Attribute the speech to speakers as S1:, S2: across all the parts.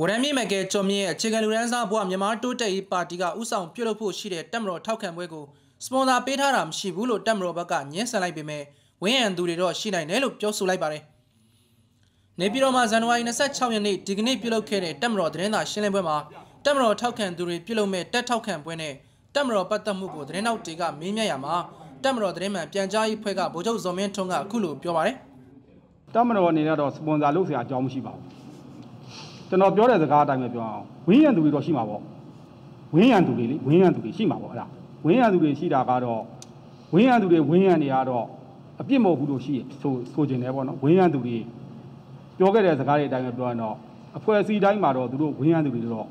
S1: ဝရမ်းမြေမကဲကျော်မြင့်အခြေခံလူရန်စားဘွားမြန်မာတိုးတက်ရေးပါတီကဥဆောင်ပြုလုပ်ဖို့ရှိတဲ့တက်မတော်ထောက်ခံပွဲကိုစပွန်ဆာပေးထားတာမရှိဘူးလို့တက်မတော်ဘက်ကညှင်းဆန်လိုက်ပေမဲ့ဝင်းရန်သူတွေတော့ရှိနိုင်တယ်လို့ပြောဆိုလိုက်ပါတယ်။နေပြည်တော်မှာဇန်နဝါရီ26ရက်နေ့ဒီကနေ့ပြုလုပ်ခဲ့တဲ့တက်မတော်သတင်းစာရှင်းလင်းပွဲမှာတက်မတော်ထောက်ခံသူတွေပြုလုပ်မဲ့တက်ထောက်ခံပွဲနဲ့တက်မတော်ပတ်သက်မှုကိုသတင်းနောက်တွေကမေးမြန်းရမှာတက်မတော်သတင်းမှန်ပြန်ကြားရေးဖွဲ့ကဗိုလ်ချုပ်ဇော်မင်းထွန်းကအခုလိုပြောပါတယ်
S2: ။တက်မတော်အနေနဲ့တော့စပွန်ဆာလုပ်เสียအကြောင်းမရှိပါဘူး။ကျွန်တော်ပြောတဲ့စကားအတိုင်းပဲပြောအောင်ဝင်းရံသူတွေတော့ရှိမှာပေါ့ဝင်းရံသူတွေလေဝင်းရံသူတွေရှိမှာပေါ့အဲ့ဒါဝင်းရံသူတွေရှိတာကတော့ဝင်းရံသူတွေဝင်းရံနေရတော့အပြစ်မဟုတ်ဘူးလို့ရှိဆိုဆိုကျင်တယ်ပေါ့နော်ဝင်းရံသူတွေပြောခဲ့တဲ့စကားတွေအတိုင်းပဲပြောရင်တော့အဖွဲ့အစည်းတိုင်းမှာတော့သူတို့ဝင်းရံသူတွေတော့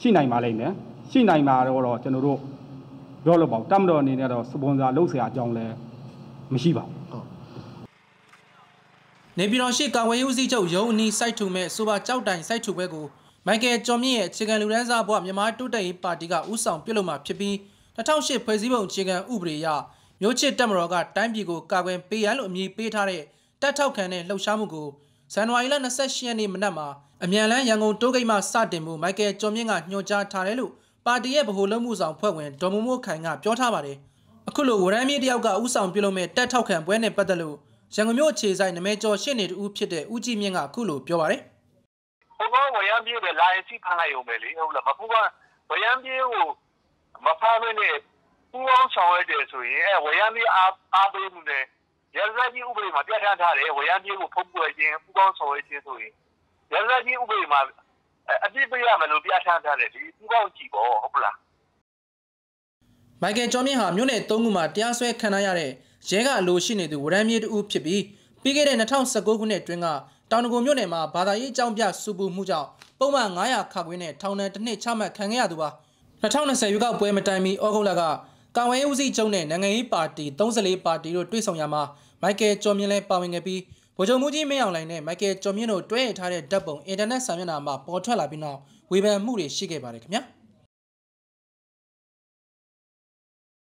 S2: ရှိနိုင်ပါလိမ့်မယ်ရှိနိုင်မှာတော့ကျွန်တော်တို့ပြောလို့ပေါ့တတ်မတော်အနေနဲ့တော့စပွန်ဆာလုပ်เสียအကြောင်းလဲမရှိပါဘူး
S1: နေပြည်တော်ရှိကာဝေးဦးစီးချုပ်ရုံးအနီးစိုက်ထူမဲ့ဆိုပါကြောက်တိုင်စိုက်ထူဘက်ကိုမိုက်ကယ်ကျော်မြင့်ရဲ့အခြေခံလူတန်းစားဘဝမြန်မာတိုးတက်ရေးပါတီကဥဆောင်ပြုလုပ်မှာဖြစ်ပြီး2008ဖွဲ့စည်းပုံအခြေခံဥပဒေအရမျိုးချစ်တက်မတော်ကတိုင်းပြည်ကိုကာကွယ်ပေးရန်လို့အမည်ပေးထားတဲ့တပ်ထောက်ခံတဲ့လှုပ်ရှားမှုကိုဇန်နဝါရီလ28ရက်နေ့မနက်မှာအမြန်လန်းရန်ကုန်တိုးဂိတ်မှစတင်မှုမိုက်ကယ်ကျော်မြင့်ကညွှန်ကြားထားတယ်လို့ပါတီရဲ့ဗဟိုလုံမှုဆောင်ဖွဲ့ဝင်ဒေါ်မမိုးခိုင်ကပြောထားပါတယ်အခုလိုဝရမ်းမြေတယောက်ကဥဆောင်ပြုလုပ်မဲ့တက်ထောက်ခံပွဲနဲ့ပတ်သက်လို့ရန်ကုန်မြို့အခြေဆိုင်နမဲကျော်ရှစ်နေတူဖြစ်တဲ့ဦးကြည်မြင့်ကအခုလိုပြောပါတယ်။ဘာမှဝရ
S3: မ်းပြေးပဲလာရင်စီဖမ်းလိုက်ရုံပဲလေဟုတ်လားမပူကဝရမ်းပြေးကိုမဖမ်းမနဲ့ပူအောင်ဆောင်ရတဲ့ဆိုရင်အဲဝရမ်းပြေးအားအားပေးမှုနဲ့ရဇတ်ကြီးဥပဒေမှာပြဋ္ဌာန်းထားတယ်ဝရမ်းပြေးကိုဖုံးကွယ်ခြင်းပူအောင်ဆောင်ရခြင်းဆိုရင်ရဇတ်ကြီးဥပဒေမှာအပြစ်ပေးရမယ်လို့ပြဋ္ဌာန်းထားတယ်ဒီပူအောင်ကြည့်ပေါ့ဟုတ်လား
S1: မိုက်ကယ်ကျော်မြင့်ဟာမြို့နယ်၃ခုမှာတရားစွဲခံရတဲ့ရဲကအလိုရှိနေသူဝရမ်းမြေတူဖြစ်ပြီးပြီးခဲ့တဲ့2019ခုနှစ်တွင်ကတောင်တကူမြို့နယ်မှာဘာသာရေးအကြောင်းပြစူပူမှုကြောင့်ပုံမှန်900ခါခွင်းနဲ့ထောင်ဒဏ်တစ်နှစ်ချမှတ်ခံခဲ့ရသူပါ2020ရွေးကောက်ပွဲမတိုင်မီဩဂုတ်လကကာဝဲဦးစီးချုပ်နဲ့နိုင်ငံရေးပါတီ34ပါတီတို့တွေ့ဆုံရမှာမိုက်ကယ်ကျော်မြင့်လည်းပါဝင်ခဲ့ပြီးဗိုလ်ချုပ်မှုကြီးမင်းအောင်လှိုင်နဲ့မိုက်ကယ်ကျော်မြင့်တို့တွဲထားတဲ့ဓာတ်ပုံအင်တာနက်ဆာမျက်နှာမှာပေါ်ထွက်လာပြီးနောက်ဝေဖန်မှုတွေရှိခဲ့ပါတယ်ခင်ဗျာ။